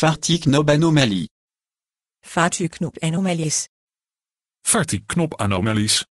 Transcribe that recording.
Vaartieknopanomalie. knop anomalis.